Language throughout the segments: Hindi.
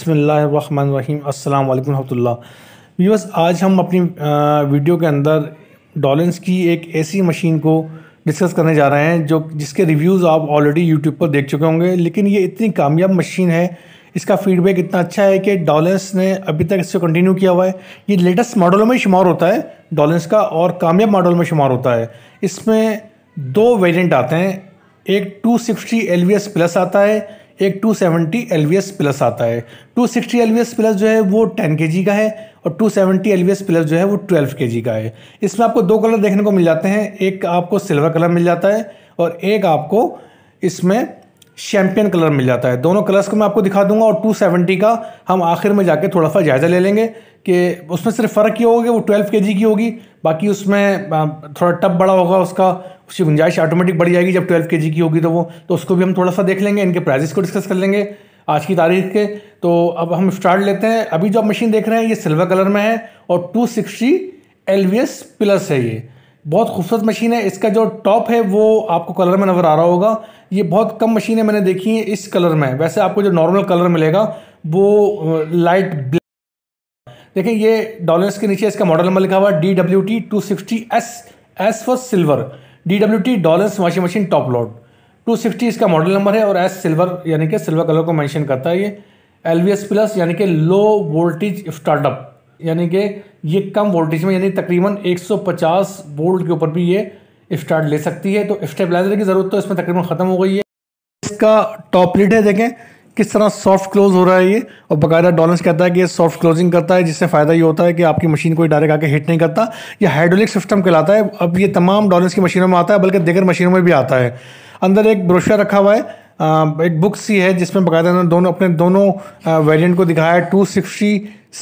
बसमीम् अल्लाम वरहमल्ला व्यूवर्स आज हम अपनी वीडियो के अंदर डॉलेंस की एक ऐसी मशीन को डिस्कस करने जा रहे हैं जो जिसके रिव्यूज़ आप ऑलरेडी यूट्यूब पर देख चुके होंगे लेकिन ये इतनी कामयाब मशीन है इसका फीडबैक इतना अच्छा है कि डॉलेंस ने अभी तक इसको कंटिन्यू किया हुआ है ये लेटेस्ट मॉडलों में शुमार होता है डॉलेंस का और कामयाब मॉडल में शुमार होता है इसमें दो वेरियंट आते हैं एक टू सिक्सटी प्लस आता है एक 270 सेवेंटी प्लस आता है 260 सिक्सटी प्लस जो है वो 10 के का है और 270 सेवेंटी प्लस जो है वो 12 के का है इसमें आपको दो कलर देखने को मिल जाते हैं एक आपको सिल्वर कलर मिल जाता है और एक आपको इसमें शैम्पियन कलर मिल जाता है दोनों कलर्स को मैं आपको दिखा दूंगा और 270 का हम आखिर में जाके थोड़ा सा जायज़ा ले लेंगे कि उसमें सिर्फ फ़र्क ये होगा वो 12 के की होगी बाकी उसमें थोड़ा टप बड़ा होगा उसका उसकी गुंजाइश ऑटोमेटिक बढ़ जाएगी जब ट्वेल्व के की होगी तो वो तो उसको भी हम थोड़ा सा देख लेंगे इनके प्राइजेस को डिस्कस कर लेंगे आज की तारीख के तो अब हम स्टार्ट लेते हैं अभी जो आप मशीन देख रहे हैं ये सिल्वर कलर में है और टू सिक्सटी एल प्लस है ये बहुत खूबसूरत मशीन है इसका जो टॉप है वो आपको कलर में नज़र आ रहा होगा ये बहुत कम मशीनें मैंने देखी हैं इस कलर में वैसे आपको जो नॉर्मल कलर मिलेगा वो लाइट ब्लैक देखिए ये डॉलर्स के नीचे इसका मॉडल नंबर लिखा हुआ D W T two sixty S S for silver D W T dollars washing machine top load sixty इसका मॉडल नंबर है और एस सिल्वर यानी कि सिल्वर कलर को मैंशन करता है ये एल वी एस प्लस यानी कि लो वोल्टेज स्टार्टअप यानी कि ये कम वोल्टेज में यानी तकरीबन एक सौ पचास वोल्ट के ऊपर भी ये स्टार्ट ले सकती है तो स्टेबलाइजर की ज़रूरत तो इसमें तकरीबन ख़त्म हो गई है इसका टॉप लिट है देखें किस तरह सॉफ्ट क्लोज हो रहा है ये और बाकायदा डॉलेंस कहता है कि ये सॉफ्ट क्लोजिंग करता है जिससे फ़ायदा ये होता है कि आपकी मशीन कोई डायरेक्ट आके हिट नहीं करता यह हाइड्रोलिक सिस्टम कहलाता है अब ये तमाम डॉलेंस की मशीनों में आता है बल्कि देगर मशीनों में भी आता है अंदर एक ब्रोशर रखा हुआ है एक बुक सी है जिसमें बाकायदा उन्होंने दोनों अपने दोनों वेरियंट को दिखाया है two sixty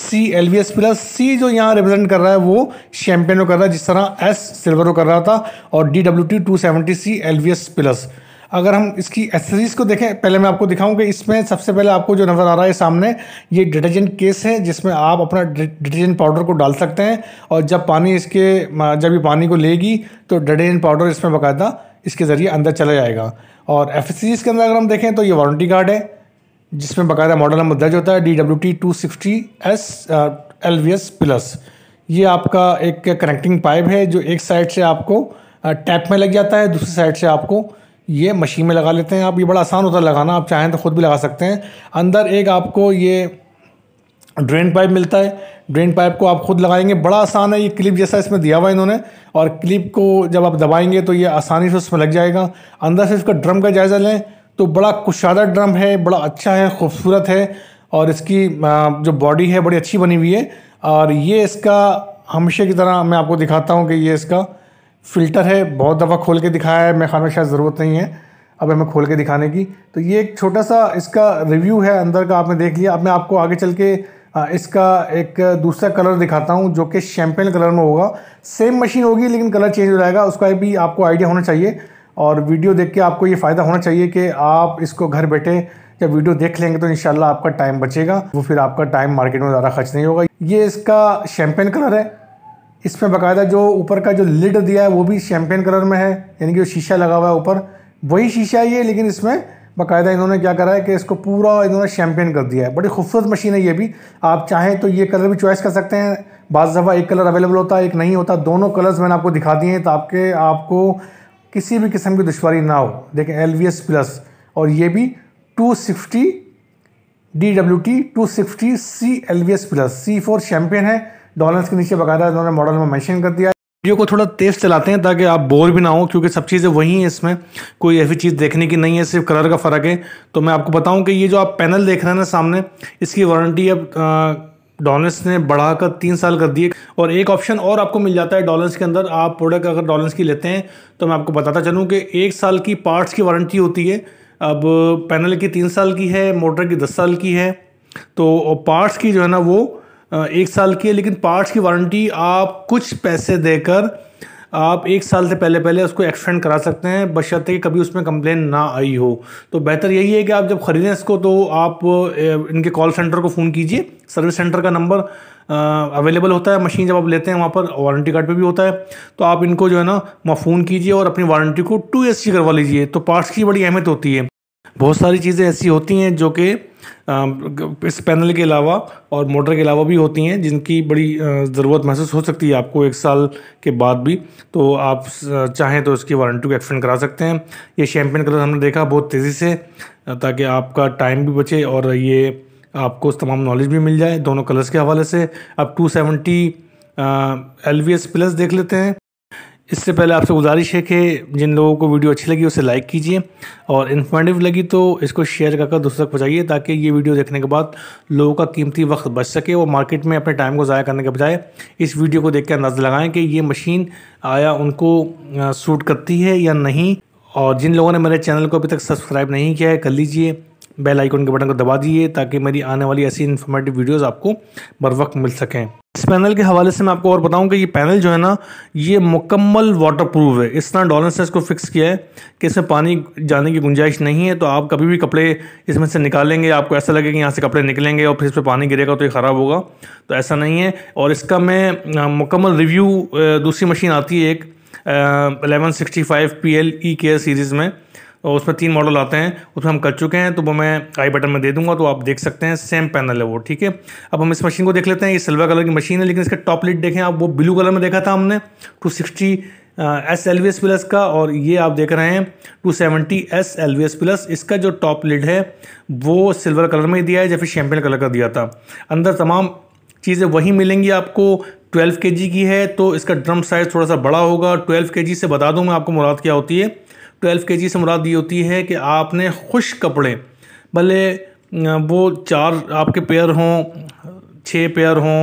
C L V S plus C जो यहाँ रिप्रेजेंट कर रहा है वो शैम्पेनो कर रहा है जिस तरह एस सिल्वर कर रहा था और D W T two seventy C L V S plus अगर हम इसकी एसेसरीज को देखें पहले मैं आपको दिखाऊं कि इसमें सबसे पहले आपको जो नज़र आ रहा है सामने ये डिटर्जेंट केस है जिसमें आप अपना डिटर्जेंट पाउडर को डाल सकते हैं और जब पानी इसके जब ये पानी को लेगी तो डिटर्जेंट पाउडर इसमें बाकायदा इसके ज़रिए अंदर चला जाएगा और एफ के अंदर अगर हम देखें तो ये वारंटी कार्ड है जिसमें बाकायदा मॉडल नंबर दर्ज होता है D W T two sixty S L V S plus ये आपका एक कनेक्टिंग पाइप है जो एक साइड से आपको टैप में लग जाता है दूसरी साइड से आपको ये मशीन में लगा लेते हैं आप ये बड़ा आसान होता है लगाना आप चाहें तो ख़ुद भी लगा सकते हैं अंदर एक आपको ये ड्रेन पाइप मिलता है ड्रेन पाइप को आप खुद लगाएंगे बड़ा आसान है ये क्लिप जैसा इसमें दिया हुआ है इन्होंने और क्लिप को जब आप दबाएंगे तो ये आसानी से उसमें लग जाएगा अंदर से इसका ड्रम का जायज़ा लें तो बड़ा कुशादा ड्रम है बड़ा अच्छा है खूबसूरत है और इसकी जो बॉडी है बड़ी अच्छी बनी हुई है और ये इसका हमेशा की तरह मैं आपको दिखाता हूँ कि ये इसका फ़िल्टर है बहुत दफ़ा खोल के दिखाया है मैं खाना शायद ज़रूरत नहीं है अब हमें खोल के दिखाने की तो ये एक छोटा सा इसका रिव्यू है अंदर का आपने देख लिया अब मैं आपको आगे चल के इसका एक दूसरा कलर दिखाता हूँ जो कि शैम्पेन कलर में होगा सेम मशीन होगी लेकिन कलर चेंज हो जाएगा उसका भी आपको आइडिया होना चाहिए और वीडियो देख के आपको ये फ़ायदा होना चाहिए कि आप इसको घर बैठे जब वीडियो देख लेंगे तो इन आपका टाइम बचेगा वो फिर आपका टाइम मार्केट में ज़्यादा खर्च नहीं होगा ये इसका शैम्पेन कलर है इसमें बकायदा जो ऊपर का जो लिड दिया है वो भी शैम्पेन कलर में है यानी कि जो शीशा लगा हुआ है ऊपर वही शीशा ही है लेकिन इसमें बाकायदा इन्होंने क्या करा है कि इसको पूरा इन्होंने शैम्पेन कर दिया है बड़ी खूबसूरत मशीन है ये भी आप चाहें तो ये कलर भी चॉइस कर सकते हैं बाज़ दफ़ा एक कलर अवेलेबल होता है एक नहीं होता दोनों कलर्स मैंने आपको दिखा दिए हैं तो आपके आपको किसी भी किस्म की दुशारी ना हो देखें एल वी एस प्लस और ये भी two sixty D W T two sixty C L V S plus C for champion है डॉलर्स के नीचे बकायदा इन्होंने मॉडल में मैंशन कर दिया वीडियो को थोड़ा तेज़ चलाते हैं ताकि आप बोर भी ना हो क्योंकि सब चीज़ें वही हैं इसमें कोई ऐसी चीज़ देखने की नहीं है सिर्फ कलर का फ़र्क है तो मैं आपको बताऊँ कि ये जो आप पैनल देख रहे हैं ना सामने इसकी वारंटी अब डॉलर्स ने बढ़ाकर तीन साल कर दिए और एक ऑप्शन और आपको मिल जाता है डॉलर्स के अंदर आप प्रोडक्ट अगर डॉलर्स की लेते हैं तो मैं आपको बताता चलूँ कि एक साल की पार्ट्स की वारंटी होती है अब पैनल की तीन साल की है मोटर की दस साल की है तो पार्ट्स की जो है ना वो एक साल की है लेकिन पार्ट्स की वारंटी आप कुछ पैसे देकर आप एक साल से पहले पहले उसको एक्सटेंड करा सकते हैं बशर्ते कि कभी उसमें कंप्लेन ना आई हो तो बेहतर यही है कि आप जब ख़रीदें इसको तो आप इनके कॉल सेंटर को फ़ोन कीजिए सर्विस सेंटर का नंबर अवेलेबल होता है मशीन जब आप लेते हैं वहाँ पर वारंटी कार्ड पे भी होता है तो आप इनको जो है ना वहाँ फ़ोन कीजिए और अपनी वारंटी को टू एस करवा लीजिए तो पार्ट्स की बड़ी अहमियत होती है बहुत सारी चीज़ें ऐसी होती हैं जो कि इस पैनल के अलावा और मोटर के अलावा भी होती हैं जिनकी बड़ी ज़रूरत महसूस हो सकती है आपको एक साल के बाद भी तो आप चाहें तो इसकी वारंटी को एक्सटेंड करा सकते हैं ये शैम्पेन कलर हमने देखा बहुत तेज़ी से ताकि आपका टाइम भी बचे और ये आपको तमाम नॉलेज भी मिल जाए दोनों कलर्स के हवाले से आप two seventy L V S plus देख लेते हैं इससे पहले आपसे गुजारिश है कि जिन लोगों को वीडियो अच्छी लगी उसे लाइक कीजिए और इन्फॉर्मेटिव लगी तो इसको शेयर करके दूसरे तक पहुँचाइए ताकि ये वीडियो देखने के बाद लोगों का कीमती वक्त बच सके और मार्केट में अपने टाइम को ज़ाया करने के बजाय इस वीडियो को देख के अंदाज़ा लगाएँ कि ये मशीन आया उनको सूट करती है या नहीं और जिन लोगों ने मेरे चैनल को अभी तक सब्सक्राइब नहीं किया है कर लीजिए बेल आइकन के बटन को दबा दीजिए ताकि मेरी आने वाली ऐसी इन्फॉर्मेटिव वीडियोस आपको बर वक्त मिल सकें इस पैनल के हवाले से मैं आपको और बताऊं कि ये पैनल जो है ना ये मुकम्मल वाटरप्रूफ है इस तरह डॉलर्स ने इसको फिक्स किया है कि इसमें पानी जाने की गुंजाइश नहीं है तो आप कभी भी कपड़े इसमें से निकालेंगे आपको ऐसा लगेगा कि यहाँ से कपड़े निकलेंगे और फिर इस पर पानी गिरेगा तो ये ख़राब होगा तो ऐसा नहीं है और इसका मैं मुकम्मल रिव्यू दूसरी मशीन आती है एक eleven sixty five P L E के सीरीज़ में और उसमें तीन मॉडल आते हैं उसमें हम कर चुके हैं तो वो मैं आई बटन में दे दूंगा तो आप देख सकते हैं सेम पैनल है वो ठीक है अब हम इस मशीन को देख लेते हैं ये सिल्वर कलर की मशीन है लेकिन इसका टॉप लिट देखें आप वो ब्लू कलर में देखा था हमने two sixty S L V S plus का और ये आप देख रहे हैं two seventy S L V S plus इसका जो टॉप लिड है वो सिल्वर कलर में दिया है या फिर शैम्पेन कलर का दिया था अंदर तमाम चीज़ें वहीं मिलेंगी आपको 12 के की है तो इसका ड्रम साइज़ थोड़ा सा बड़ा होगा 12 के से बता दूं मैं आपको मुराद क्या होती है ट्वेल्व के जी से मुराद ये होती है कि आपने खुश कपड़े भले वो चार आपके पेयर हों छः पेयर हों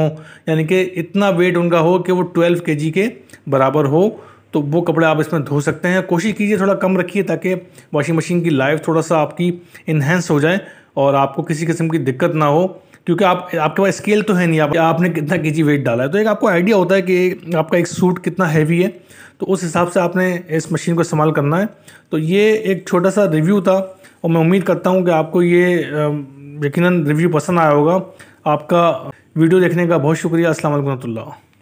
यानी कि इतना वेट उनका हो कि वो ट्वेल्व के जी के बराबर हो तो वो कपड़े आप इसमें धो सकते हैं कोशिश कीजिए थोड़ा कम रखिए ताकि वॉशिंग मशीन की लाइफ थोड़ा सा आपकी इन्हेंस हो जाए और आपको किसी किस्म की दिक्कत ना हो क्योंकि आप आपके पास स्केल तो है नहीं आप आपने कितना के जी वेट डाला है तो एक आपको आइडिया होता है कि आपका एक सूट कितना हैवी है तो उस हिसाब से आपने इस मशीन को इस्तेमाल करना है तो ये एक छोटा सा रिव्यू था और मैं उम्मीद करता हूँ कि आपको ये यकीन रिव्यू पसंद आया होगा आपका वीडियो देखने का बहुत शुक्रिया असल वरहमल्ला